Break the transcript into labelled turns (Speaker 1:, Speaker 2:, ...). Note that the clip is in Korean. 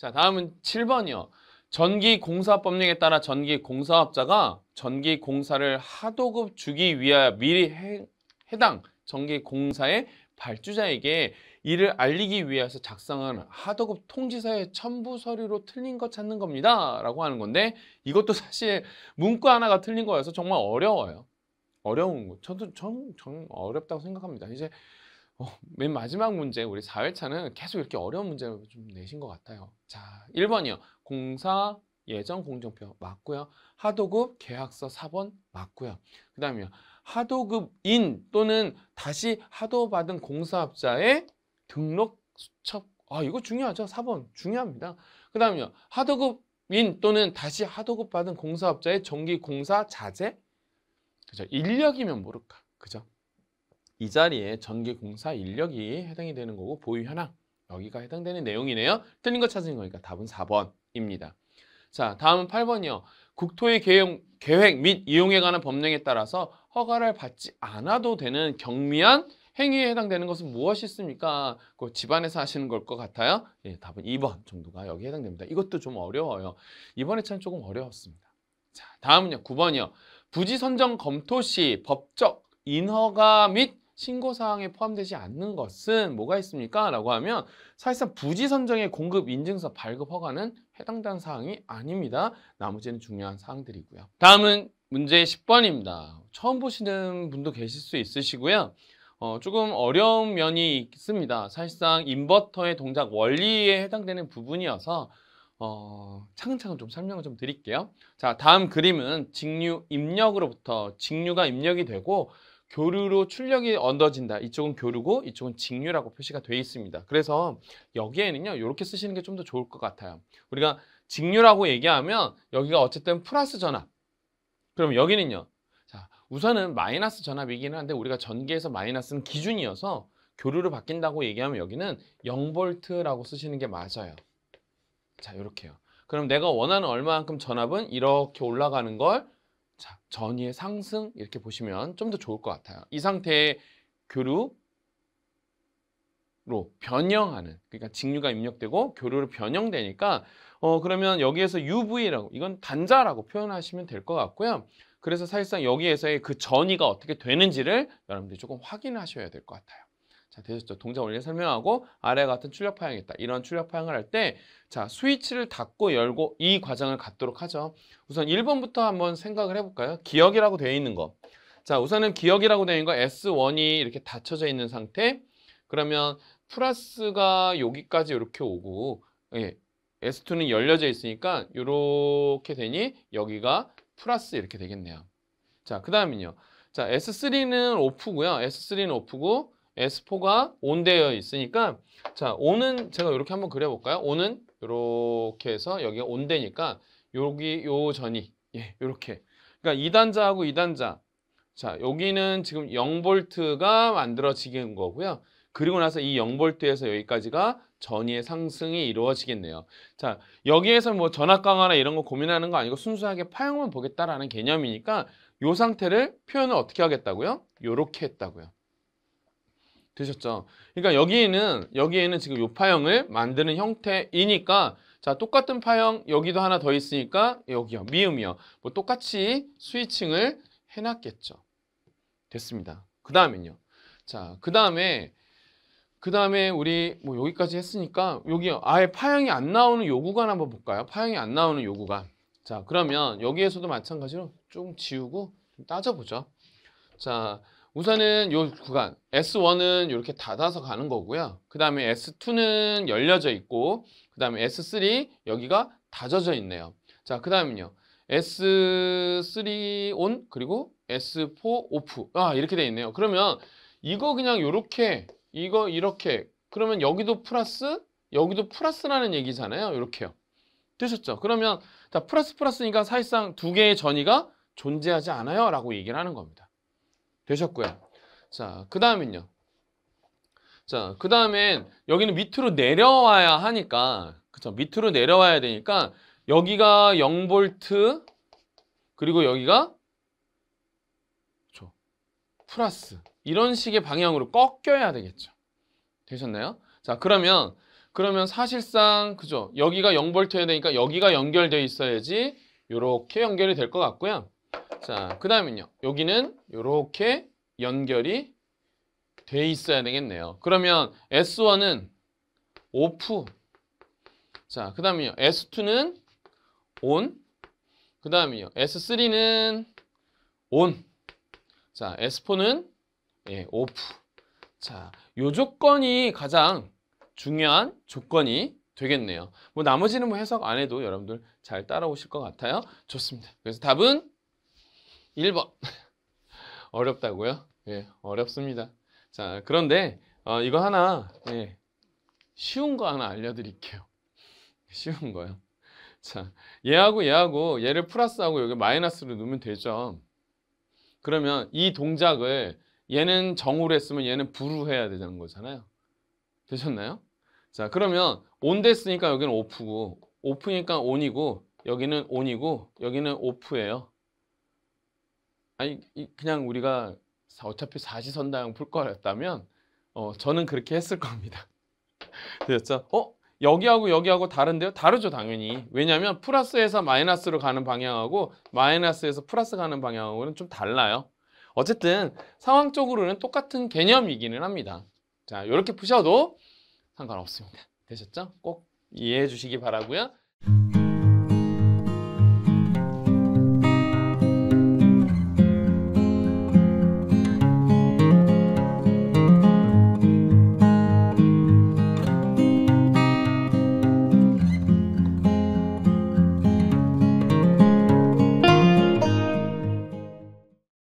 Speaker 1: 자, 다음은 7번이요. 전기공사법령에 따라 전기공사업자가 전기공사를 하도급 주기 위하여 미리 해, 해당 전기공사의 발주자에게 이를 알리기 위해서 작성한 하도급 통지서의 첨부 서류로 틀린 것 찾는 겁니다. 라고 하는 건데 이것도 사실 문구 하나가 틀린 거여서 정말 어려워요. 어려운 거. 저도 전, 전 어렵다고 생각합니다. 이제 어, 맨 마지막 문제 우리 4회차는 계속 이렇게 어려운 문제를 좀 내신 것 같아요. 자, 1번이요. 공사 예정 공정표 맞고요. 하도급 계약서 4번 맞고요. 그 다음이요. 하도급인 또는 다시 하도받은 공사업자의 등록 수첩 아 이거 중요하죠. 4번 중요합니다. 그 다음이요. 하도급인 또는 다시 하도급 받은 공사업자의 정기 공사 자재 그죠. 인력이면 모를까. 그죠. 이 자리에 전기공사 인력이 해당이 되는 거고 보유 현황 여기가 해당되는 내용이네요. 틀린 거 찾은 거니까 답은 4번입니다. 자, 다음은 8번이요. 국토의 계획, 계획 및 이용에 관한 법령에 따라서 허가를 받지 않아도 되는 경미한 행위에 해당되는 것은 무엇이 있습니까? 그 집안에서 하시는 걸 것 같아요. 예, 답은 2번 정도가 여기 해당됩니다. 이것도 좀 어려워요. 이번에 참 조금 어려웠습니다. 자, 다음은요. 9번이요. 부지 선정 검토 시 법적 인허가 및 신고사항에 포함되지 않는 것은 뭐가 있습니까? 라고 하면 사실상 부지 선정의 공급 인증서 발급 허가는 해당된 사항이 아닙니다. 나머지는 중요한 사항들이고요. 다음은 문제 10번입니다. 처음 보시는 분도 계실 수 있으시고요. 어, 조금 어려운 면이 있습니다. 사실상 인버터의 동작 원리에 해당되는 부분이어서 어, 차근차근 좀 설명을 좀 드릴게요. 자, 다음 그림은 직류 입력으로부터 직류가 입력이 되고 교류로 출력이 얹어진다. 이쪽은 교류고 이쪽은 직류라고 표시가 되어 있습니다. 그래서 여기에는요. 이렇게 쓰시는 게 좀 더 좋을 것 같아요. 우리가 직류라고 얘기하면 여기가 어쨌든 플러스 전압. 그럼 여기는요. 자, 우선은 마이너스 전압이기는 한데 우리가 전기에서 마이너스는 기준이어서 교류로 바뀐다고 얘기하면 여기는 0볼트라고 쓰시는 게 맞아요. 자, 이렇게요. 그럼 내가 원하는 얼마만큼 전압은 이렇게 올라가는 걸 자, 전이의 상승 이렇게 보시면 좀 더 좋을 것 같아요. 이 상태의 교류로 변형하는 그러니까 직류가 입력되고 교류로 변형되니까 어 그러면 여기에서 UV라고 이건 단자라고 표현하시면 될 것 같고요. 그래서 사실상 여기에서의 그 전이가 어떻게 되는지를 여러분들이 조금 확인하셔야 될 것 같아요. 자, 되셨죠? 동작 원리 를 설명하고 아래 같은 출력 파형이 있다. 이런 출력 파형을 할 때 자, 스위치를 닫고 열고 이 과정을 갖도록 하죠. 우선 1번부터 한번 생각을 해볼까요? 기억이라고 되어 있는 거. 자, 우선은 기억이라고 되어 있는 거 S1이 이렇게 닫혀져 있는 상태. 그러면 플러스가 여기까지 이렇게 오고 예, S2는 열려져 있으니까 이렇게 되니 여기가 플러스 이렇게 되겠네요. 자, 그 다음은요. 자, S3는 오프고요. S3는 오프고 S4가 온되어 있으니까 자, 오는 제가 이렇게 한번 그려볼까요? 오는 이렇게 해서 여기가 온되니까 여기 요 전이 예, 이렇게 그러니까 이단자하고이단자 자, 여기는 지금 0볼트가 만들어지는 거고요. 그리고 나서 이 0볼트에서 여기까지가 전이의 상승이 이루어지겠네요. 자, 여기에서 뭐 전압 강화나 이런 거 고민하는 거 아니고 순수하게 파형만 보겠다라는 개념이니까 요 상태를 표현을 어떻게 하겠다고요? 요렇게 했다고요. 되셨죠? 그러니까 여기에는 여기에는 지금 요 파형을 만드는 형태이니까 자 똑같은 파형 여기도 하나 더 있으니까 여기요 미음이요 뭐 똑같이 스위칭을 해놨겠죠 됐습니다 그 다음엔요 자그 다음에 그 다음에 우리 뭐 여기까지 했으니까 여기 아예 파형이 안 나오는 요 구간 한번 볼까요 파형이 안 나오는 요 구간 자 그러면 여기에서도 마찬가지로 좀 지우고 좀 따져보죠 자 우선은 요 구간 S1은 이렇게 닫아서 가는 거고요. 그 다음에 S2는 열려져 있고 그 다음에 S3 여기가 닫아져 있네요. 자, 그 다음은요. S3 on 그리고 S4 off 아 이렇게 돼 있네요. 그러면 이거 그냥 요렇게 이거 이렇게 그러면 여기도 플러스 여기도 플러스라는 얘기잖아요. 요렇게요. 되셨죠? 그러면 자 플러스 플러스니까 사실상 두 개의 전이가 존재하지 않아요 라고 얘기를 하는 겁니다. 되셨고요. 자, 그 다음은요. 자, 그 다음엔 여기는 밑으로 내려와야 하니까, 그쵸? 밑으로 내려와야 되니까, 여기가 0볼트, 그리고 여기가, 그쵸? 플러스. 이런 식의 방향으로 꺾여야 되겠죠. 되셨나요? 자, 그러면, 그러면 사실상, 그죠? 여기가 0볼트여야 되니까 여기가 연결되어 있어야지, 이렇게 연결이 될 것 같고요. 자, 그 다음은요. 여기는 이렇게 연결이 돼 있어야 되겠네요. 그러면 S1은 오프. 자, 그다음이요 S2는 on. 그다음이요 S3는 on. 자, S4는 예, 오프. 자, 요 조건이 가장 중요한 조건이 되겠네요. 뭐 나머지는 뭐 해석 안 해도 여러분들 잘 따라오실 것 같아요. 좋습니다. 그래서 답은 1번. 어렵다고요? 예, 어렵습니다. 자, 그런데 어, 이거 하나 예, 쉬운 거 하나 알려드릴게요. 쉬운 거요. 자, 얘하고 얘하고 얘를 플러스하고 여기 마이너스를 넣으면 되죠. 그러면 이 동작을 얘는 정으로 했으면 얘는 부로 해야 되는 거잖아요. 되셨나요? 자, 그러면 온 됐으니까 여기는 오프고 오프니까 온이고 여기는 온이고 여기는 오프예요. 아니 그냥 우리가 어차피 사시선다형 풀 거였다면 어, 저는 그렇게 했을 겁니다. 됐죠? 어? 여기하고 여기하고 다른데요? 다르죠 당연히. 왜냐하면 플러스에서 마이너스로 가는 방향하고 마이너스에서 플러스 가는 방향하고는 좀 달라요. 어쨌든 상황적으로는 똑같은 개념이기는 합니다. 자 이렇게 푸셔도 상관없습니다. 되셨죠? 꼭 이해해 주시기 바라고요.